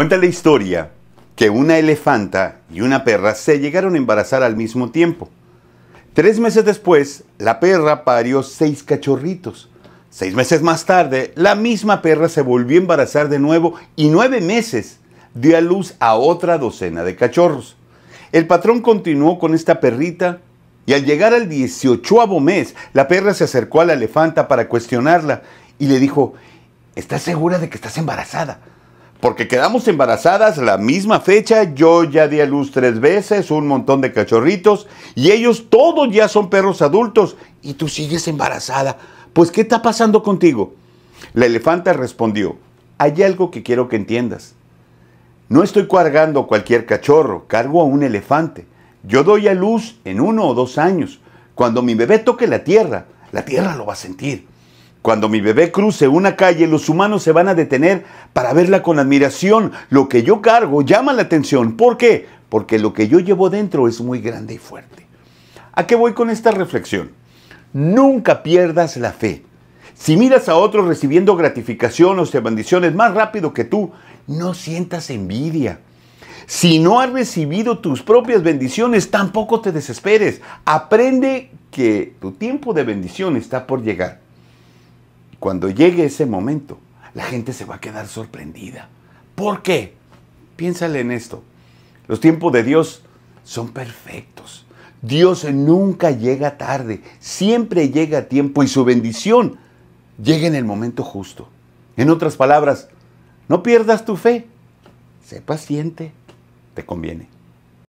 Cuenta la historia que una elefanta y una perra se llegaron a embarazar al mismo tiempo. Tres meses después, la perra parió seis cachorritos. Seis meses más tarde, la misma perra se volvió a embarazar de nuevo y nueve meses dio a luz a otra docena de cachorros. El patrón continuó con esta perrita y al llegar al 18 mes, la perra se acercó a la elefanta para cuestionarla y le dijo, ¿estás segura de que estás embarazada? porque quedamos embarazadas la misma fecha, yo ya di a luz tres veces, un montón de cachorritos, y ellos todos ya son perros adultos, y tú sigues embarazada. Pues, ¿qué está pasando contigo? La elefanta respondió, hay algo que quiero que entiendas. No estoy cargando cualquier cachorro, cargo a un elefante. Yo doy a luz en uno o dos años. Cuando mi bebé toque la tierra, la tierra lo va a sentir. Cuando mi bebé cruce una calle, los humanos se van a detener para verla con admiración. Lo que yo cargo llama la atención. ¿Por qué? Porque lo que yo llevo dentro es muy grande y fuerte. ¿A qué voy con esta reflexión? Nunca pierdas la fe. Si miras a otros recibiendo gratificación o bendiciones más rápido que tú, no sientas envidia. Si no has recibido tus propias bendiciones, tampoco te desesperes. Aprende que tu tiempo de bendición está por llegar cuando llegue ese momento, la gente se va a quedar sorprendida. ¿Por qué? Piénsale en esto. Los tiempos de Dios son perfectos. Dios nunca llega tarde, siempre llega a tiempo y su bendición llega en el momento justo. En otras palabras, no pierdas tu fe, sé paciente, te conviene.